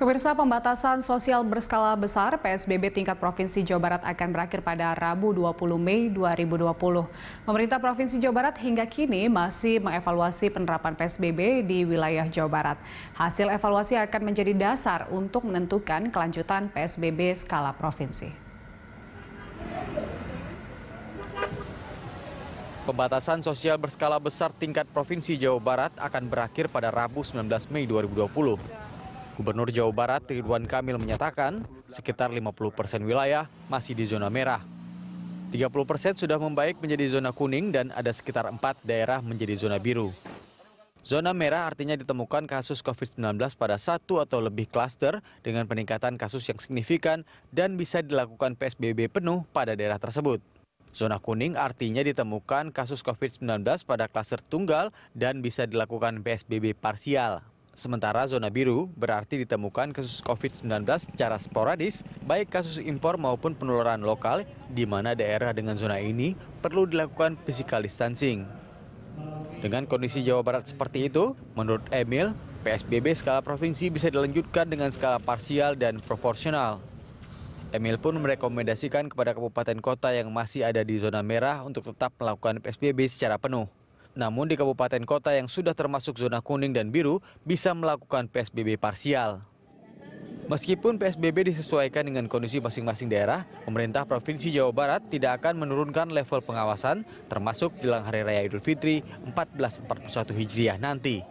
Pemirsa pembatasan sosial berskala besar PSBB tingkat Provinsi Jawa Barat akan berakhir pada Rabu 20 Mei 2020. Pemerintah Provinsi Jawa Barat hingga kini masih mengevaluasi penerapan PSBB di wilayah Jawa Barat. Hasil evaluasi akan menjadi dasar untuk menentukan kelanjutan PSBB skala provinsi. Pembatasan sosial berskala besar tingkat Provinsi Jawa Barat akan berakhir pada Rabu 19 Mei 2020. Gubernur Jawa Barat Ridwan Kamil menyatakan sekitar 50 persen wilayah masih di zona merah. 30 persen sudah membaik menjadi zona kuning dan ada sekitar 4 daerah menjadi zona biru. Zona merah artinya ditemukan kasus COVID-19 pada satu atau lebih klaster dengan peningkatan kasus yang signifikan dan bisa dilakukan PSBB penuh pada daerah tersebut. Zona kuning artinya ditemukan kasus COVID-19 pada klaster tunggal dan bisa dilakukan PSBB parsial Sementara zona biru berarti ditemukan kasus COVID-19 secara sporadis, baik kasus impor maupun penularan lokal, di mana daerah dengan zona ini perlu dilakukan physical distancing. Dengan kondisi Jawa Barat seperti itu, menurut Emil, PSBB skala provinsi bisa dilanjutkan dengan skala parsial dan proporsional. Emil pun merekomendasikan kepada kabupaten kota yang masih ada di zona merah untuk tetap melakukan PSBB secara penuh. Namun di kabupaten kota yang sudah termasuk zona kuning dan biru bisa melakukan PSBB parsial. Meskipun PSBB disesuaikan dengan kondisi masing-masing daerah, pemerintah Provinsi Jawa Barat tidak akan menurunkan level pengawasan termasuk jelang Hari Raya Idul Fitri 1441 Hijriah nanti.